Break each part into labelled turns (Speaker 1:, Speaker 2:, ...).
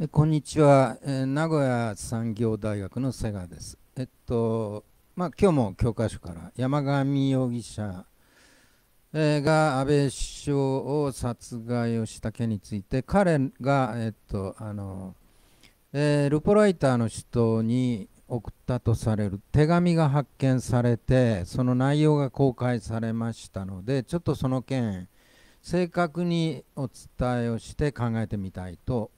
Speaker 1: でこんにちは、えー、名古屋産業大学の瀬川です。えっと、まあ、今日も教科書から山上容疑者、えが安倍首相を殺害をした件について、彼が、えっとあのえー、ルポライターの人に送ったとされる手紙が発見されて、その内容が公開されましたので、ちょっとその件、正確にお伝えをして考えてみたいと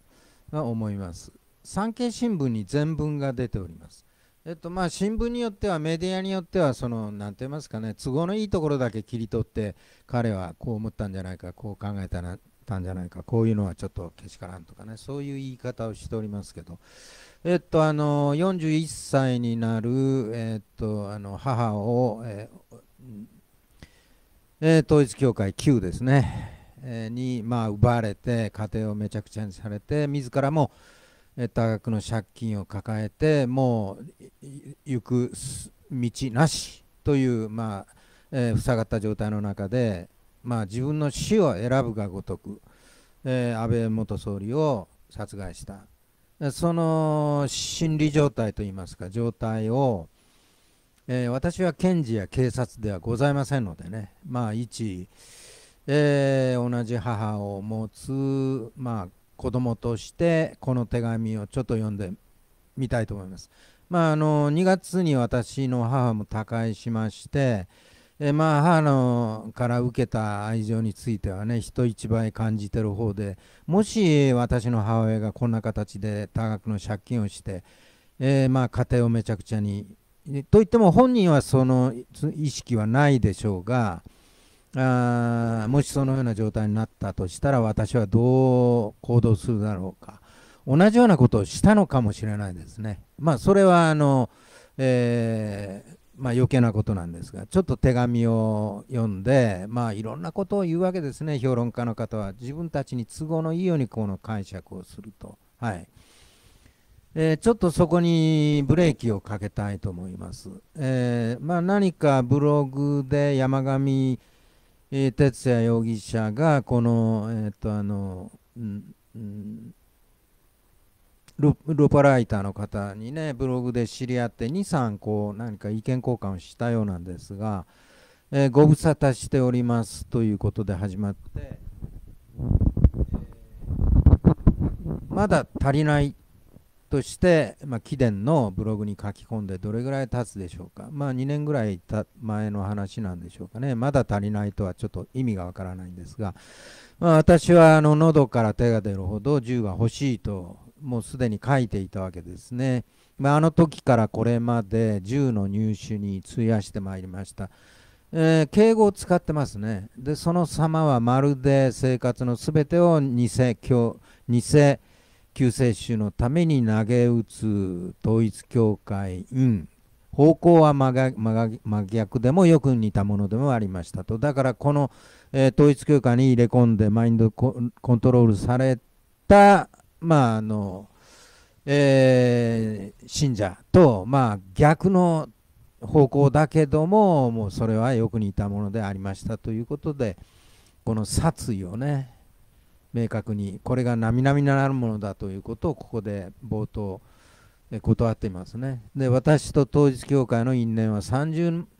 Speaker 1: が思います産経新聞に全文が出ておりますえっとまあ新聞によってはメディアによってはその何て言いますかね都合のいいところだけ切り取って彼はこう思ったんじゃないかこう考えたたんじゃないかこういうのはちょっとけしからんとかねそういう言い方をしておりますけどえっとあの41歳になるえっとあの母をえー、えー、統一教会9ですねにまあ奪われて家庭をめちゃくちゃにされて自らも多額の借金を抱えてもう行く道なしというまあえ塞がった状態の中でまあ自分の死を選ぶがごとくえ安倍元総理を殺害したその心理状態といいますか状態を、え私は検事や警察ではございませんのでねまあ一えー、同じ母を持つ、まあ、子供としてこの手紙をちょっと読んでみたいと思います。まあ、あの2月に私の母も他界しまして、えー、まあ、母のから受けた愛情についてはね人一倍感じてる方でもし私の母親がこんな形で多額の借金をして、えー、まあ、家庭をめちゃくちゃにといっても本人はその意識はないでしょうが。あもしそのような状態になったとしたら私はどう行動するだろうか同じようなことをしたのかもしれないですねまあそれはあの、えー、まあ、余計なことなんですがちょっと手紙を読んでまあいろんなことを言うわけですね評論家の方は自分たちに都合のいいようにこの解釈をするとはい。えー、ちょっとそこにブレーキをかけたいと思います。えー、まあ、何かブログで山上えー、哲也容疑者がこの、えー、っとあのうんうんルルパライターの方にねブログで知り合って23こ何か意見交換をしたようなんですが、えー、ご無沙汰しておりますということで始まって、えー、まだ足りないとして、まあ、貴殿のブログに書き込んでどれぐらい経つでしょうか。まあ、2年ぐらい前の話なんでしょうかね。まだ足りないとはちょっと意味がわからないんですが、まあ、私はあの喉から手が出るほど銃が欲しいと、もうすでに書いていたわけですね。まあ、あの時からこれまで銃の入手に費やしてまいりました。えー、敬語を使ってますね。で、その様はまるで生活の全てを偽教、偽救世主のために投げ打つ統一教会員方向は真逆でもよく似たものでもありましたとだからこの、えー、統一教会に入れ込んでマインドコントロールされたまああの、えー、信者と、まあ、逆の方向だけどももうそれはよく似たものでありましたということでこの殺意をね明確にこれが並々ならぬものだということをここで冒頭断っていますねで私と統一教会の因縁は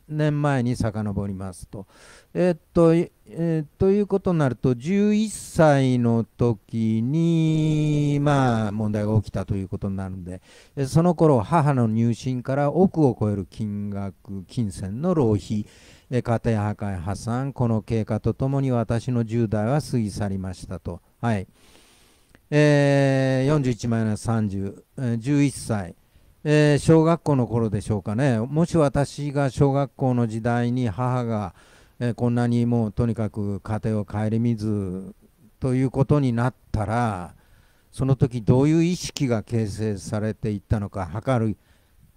Speaker 1: 年前に遡りますと。えっと、えー、ということになると、11歳の時に、まあ、問題が起きたということになるんで、その頃母の入信から億を超える金額、金銭の浪費、家庭破壊破産、この経過とともに私の10代は過ぎ去りましたと。はい。えー、41 30、え11歳。えー、小学校の頃でしょうかねもし私が小学校の時代に母が、えー、こんなにもうとにかく家庭を顧みずということになったらその時どういう意識が形成されていったのか測る、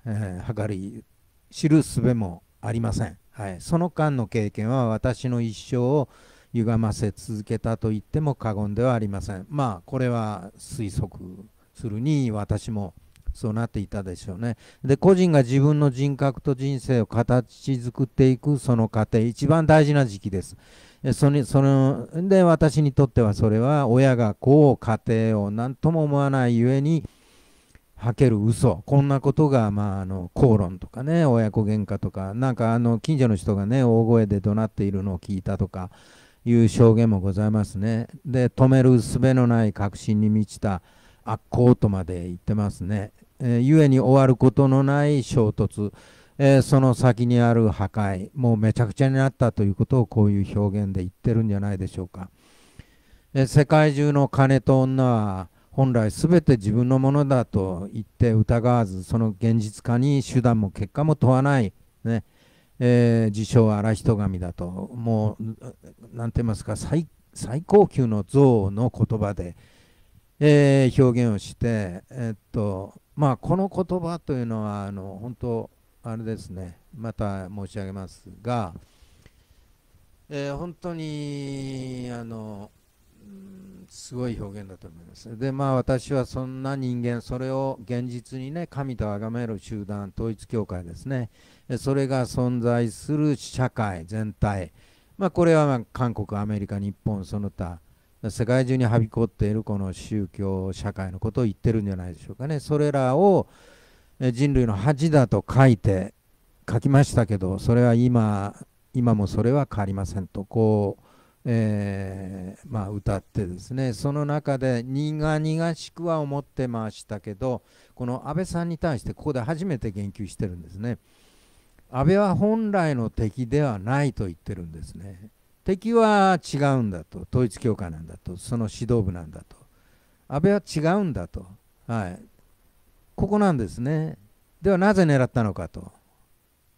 Speaker 1: えー、り知る術もありません、はい、その間の経験は私の一生を歪ませ続けたと言っても過言ではありませんまあこれは推測するに私もそうなっていたでしょうね。で個人が自分の人格と人生を形作っていくその過程一番大事な時期です。そのそので私にとってはそれは親がこう家庭を何とも思わないゆえに吐ける嘘こんなことが、まあ、あの口論とかね親子喧嘩とかなんかあの近所の人がね大声で怒鳴っているのを聞いたとかいう証言もございますね。で止める術のない確信に満ちた。悪行とまで言ってますね。えー、故に終わることのない衝突、えー、その先にある破壊、もうめちゃくちゃになったということをこういう表現で言ってるんじゃないでしょうか。えー、世界中の金と女は本来全て自分のものだと言って疑わず、その現実化に手段も結果も問わない、ねえー、自称荒人神だと、もう、何て言いますか最、最高級の憎悪の言葉で、えー、表現をして、えっとまあ、この言葉というのはあの本当あれですねまた申し上げますが、えー、本当にあのすごい表現だと思います。でまあ私はそんな人間それを現実にね神と崇める集団統一教会ですねそれが存在する社会全体、まあ、これはまあ韓国アメリカ日本その他世界中にはびこっているこの宗教社会のことを言ってるんじゃないでしょうかねそれらを人類の恥だと書いて書きましたけどそれは今今もそれは変わりませんとこう、えー、まあ、歌ってですねその中で苦々しくは思ってましたけどこの安倍さんに対してここで初めて言及してるんですね安倍は本来の敵ではないと言ってるんですね。敵は違うんだと統一教会なんだとその指導部なんだと安倍は違うんだと、はい、ここなんですねではなぜ狙ったのかと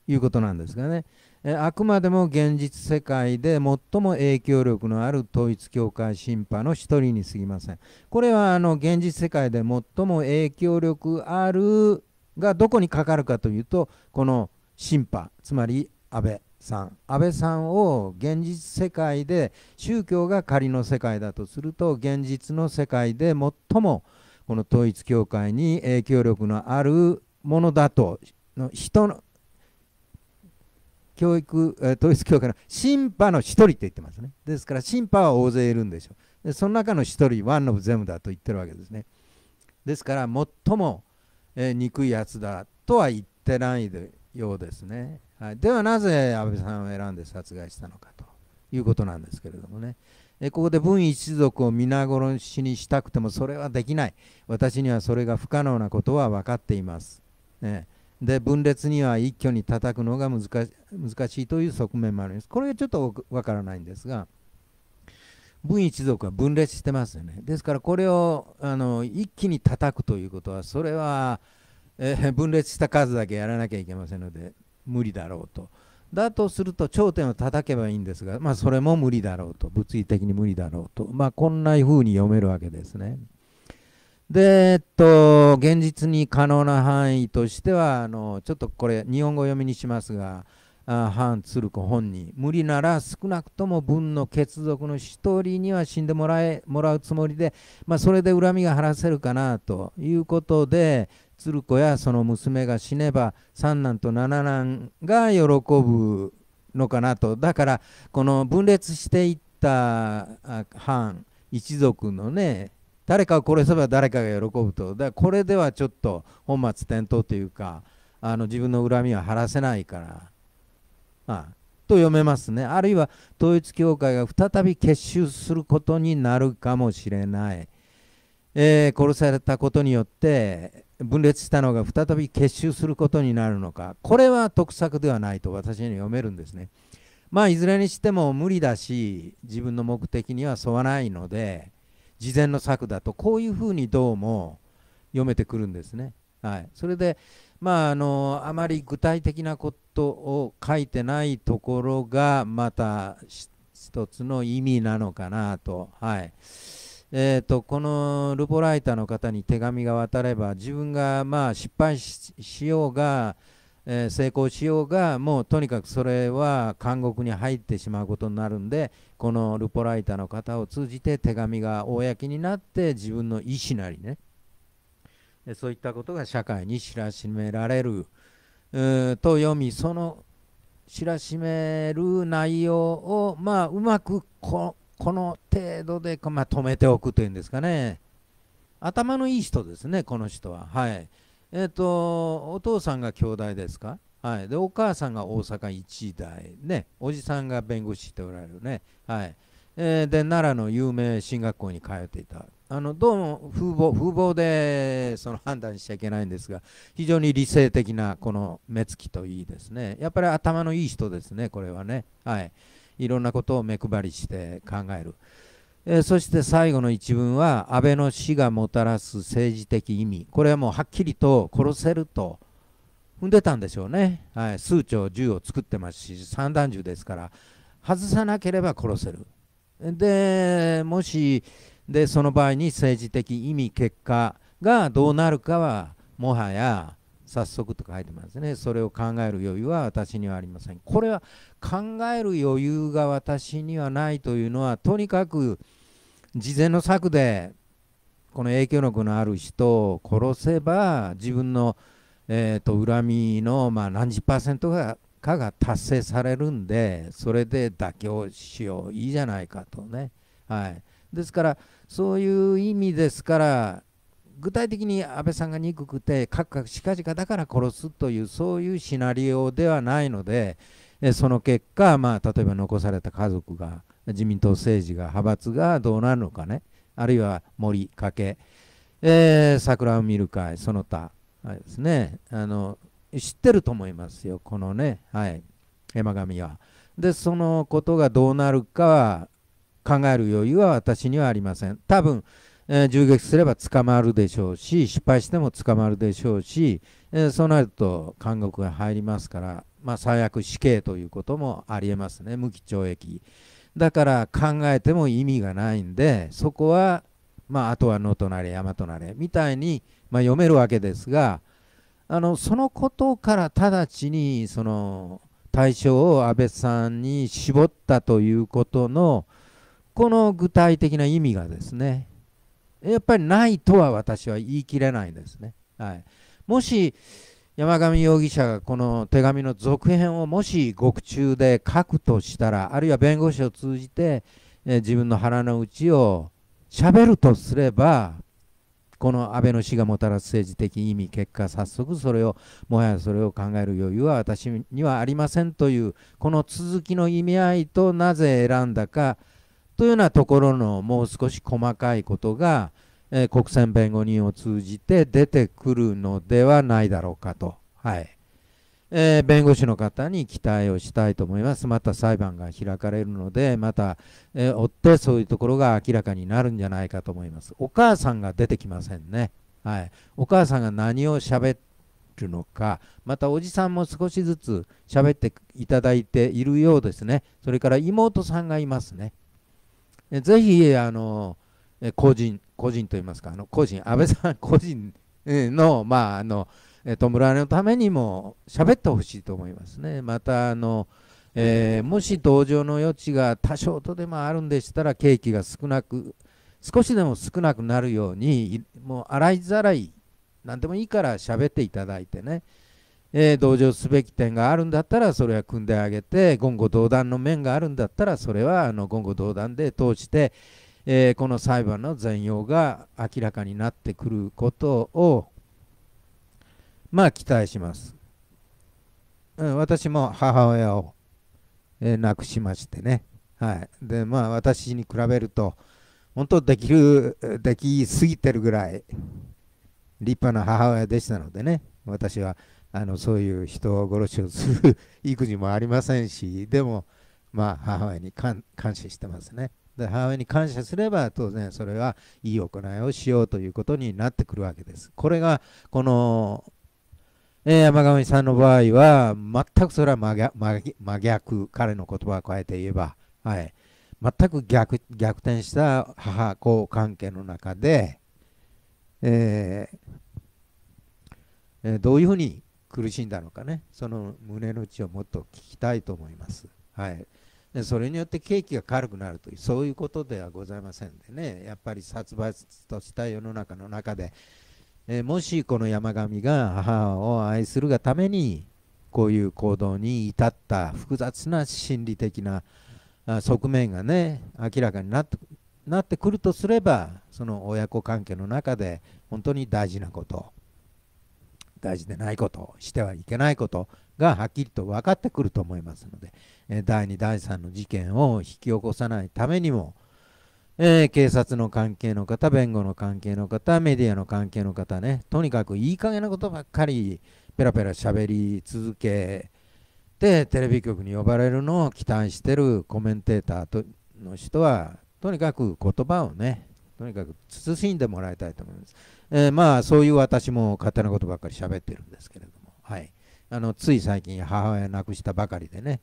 Speaker 1: いうことなんですがねえあくまでも現実世界で最も影響力のある統一教会審判の一人に過ぎませんこれはあの現実世界で最も影響力あるがどこにかかるかというとこの審判つまり安倍さん安倍さんを現実世界で宗教が仮の世界だとすると現実の世界で最もこの統一教会に影響力のあるものだとの人の教育、え統一教会の審判の1人って言ってますね。ですから審判は大勢いるんでしょう。でその中の1人、ワン・オブ・ゼムだと言ってるわけですね。ですから最も、えー、憎いやつだとは言ってないようですね。はい、ではなぜ安倍さんを選んで殺害したのかということなんですけれどもね、えここで文一族を皆殺しにしたくてもそれはできない私にはそれが不可能なことは分かっています、ね、で分裂には一挙に叩くのが難しいという側面もありますこれはちょっと分からないんですが文一族は分裂してますよねですからこれをあの一気に叩くということはそれは、えー、分裂した数だけやらなきゃいけませんので無理だろうと。だとすると頂点を叩けばいいんですが、まあ、それも無理だろうと物理的に無理だろうと、まあ、こんな風に読めるわけですね。で、えっと、現実に可能な範囲としてはあのちょっとこれ日本語読みにしますがハン・ツルコ本人無理なら少なくとも文の血族の一人には死んでもらえもらうつもりで、まあ、それで恨みが晴らせるかなということで鶴子やその娘が死ねば三男と七男が喜ぶのかなとだからこの分裂していった藩一族のね誰かを殺せば誰かが喜ぶとだこれではちょっと本末転倒というかあの自分の恨みは晴らせないからあと読めますねあるいは統一教会が再び結集することになるかもしれない、えー、殺されたことによって分裂したのが再び結集することになるのかこれは得策ではないと私には読めるんですね。まあいずれにしても無理だし自分の目的には沿わないので事前の策だとこういうふうにどうも読めてくるんですね。はい、それでまああのあまり具体的なことを書いてないところがまた一つの意味なのかなと。はいえーと、このルポライターの方に手紙が渡れば自分がまあ失敗しようが、えー、成功しようがもうとにかくそれは監獄に入ってしまうことになるんでこのルポライターの方を通じて手紙が公になって自分の意思なりねそういったことが社会に知らしめられると読みその知らしめる内容をまあうまくここの程度で、まあ、止めておくというんですかね頭のいい人ですねこの人ははいえっ、ー、とお父さんが兄弟ですかはいでお母さんが大阪一代ねおじさんが弁護士しておられるねはいえー、で奈良の有名進学校に通っていたあのどうも風貌風貌でその判断しちゃいけないんですが非常に理性的なこの目つきといいですねやっぱり頭のいい人ですねこれはねはいいろんなことを目配りして考える、えそして最後の一文は安倍の死がもたらす政治的意味これはもうはっきりと殺せると踏んでたんでしょうね、はい、数丁銃を作ってますし散弾銃ですから外さなければ殺せるでもしでその場合に政治的意味結果がどうなるかはもはや早速と書いてますねそれを考える余裕は私にはありませんこれは考える余裕が私にはないというのはとにかく事前の策でこの影響力のある人を殺せば自分の、えーと、恨みのまあ何十パーセントかが達成されるんでそれで妥協しよういいじゃないかとね、はい、ですからそういう意味ですから具体的に安倍さんが憎くてカクカクしかじかだから殺すというそういうシナリオではないのでその結果、まあ、例えば残された家族が自民党政治が派閥がどうなるのかねあるいは森かけ、えー、桜を見る会その他ですねあの知ってると思いますよこのね、はい、山上は。でそのことがどうなるかは考える余裕は私にはありません。多分えー、銃撃すれば捕まるでしょうし失敗しても捕まるでしょうし、えー、そうなると監獄が入りますから、まあ、最悪死刑ということもありえますね無期懲役だから考えても意味がないんでそこは、まあ、とは野となれ山となれみたいに、まあ、読めるわけですがあのそのことから直ちにその対象を安倍さんに絞ったということのこの具体的な意味がですねやっぱりないとは私は言い切れないんですね。はい、もし山上容疑者がこの手紙の続編をもし獄中で書くとしたらあるいは弁護士を通じて、え自分の腹の内をしゃべるとすればこの安倍の死がもたらす政治的意味結果早速それをもはやそれを考える余裕は私にはありませんというこの続きの意味合いとなぜ選んだかというようなところのもう少し細かいことが、えー、国選弁護人を通じて出てくるのではないだろうかと、はいえー、弁護士の方に期待をしたいと思います。また裁判が開かれるので、また、えー、追ってそういうところが明らかになるんじゃないかと思います。お母さんが出てきませんね。はい、お母さんが何を喋るのか、またおじさんも少しずつ喋っていただいているようですね。それから妹さんがいますね。ぜひあの個人個人といいますかあの個人安倍さん 個人のまああの弔いのためにも喋ってほしいと思いますね。またあの、えー、もし同情の余地が多少とでもあるんでしたら刑期が少なく少しでも少なくなるようにもう洗いざらい何でもいいから喋っていただいてねえー、同情すべき点があるんだったらそれは組んであげて言語道断の面があるんだったらそれはあの言語道断で通して、えー、この裁判の全容が明らかになってくることをまあ期待します、うん、私も母親を、えー、亡くしましてねはいでまあ私に比べると本当できるできすぎてるぐらい立派な母親でしたのでね私は。あのそういう人殺しをする育児もありませんしでもまあ母親に感謝してますねで母親に感謝すれば当然それはいい行いをしようということになってくるわけですこれがこの、えー、山上さんの場合は全くそれは真逆彼の言葉を加えて言えば、はい、全く逆逆転した母子関係の中で、えー、どういうふうに苦しんだのかねその胸の内をもっと聞きたいと思います。はいでそれによって景気が軽くなるというそういうことではございませんでねやっぱり殺伐とした世の中の中で、えー、もしこの山上が母を愛するがためにこういう行動に至った複雑な心理的な側面がね明らかになってなってくるとすればその親子関係の中で本当に大事なこと大事でないことしてはいけないことがはっきりと分かってくると思いますので、え第2第3の事件を引き起こさないためにも、えー、警察の関係の方弁護の関係の方メディアの関係の方ねとにかくいい加減なことばっかりペラペラ喋り続けてテレビ局に呼ばれるのを期待してるコメンテーターとの人はとにかく言葉をねとにかく慎んでもらいたいと思います。えー、まあそういう私も勝手なことばっかり喋ってるんですけれども、はい、あのつい最近母親亡くしたばかりでね、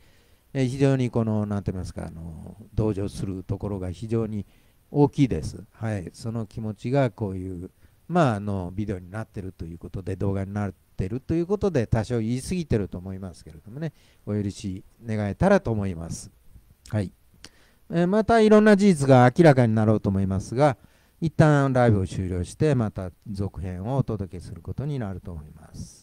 Speaker 1: えー、非常にこの何て言いますかあの同情するところが非常に大きいです、はい、その気持ちがこういう、まあ、あのビデオになってるということで動画になってるということで多少言い過ぎてると思いますけれどもねお許し願えたらと思います。はいえー、またいろんな事実が明らかになろうと思いますが、一旦ライブを終了してまた続編をお届けすることになると思います。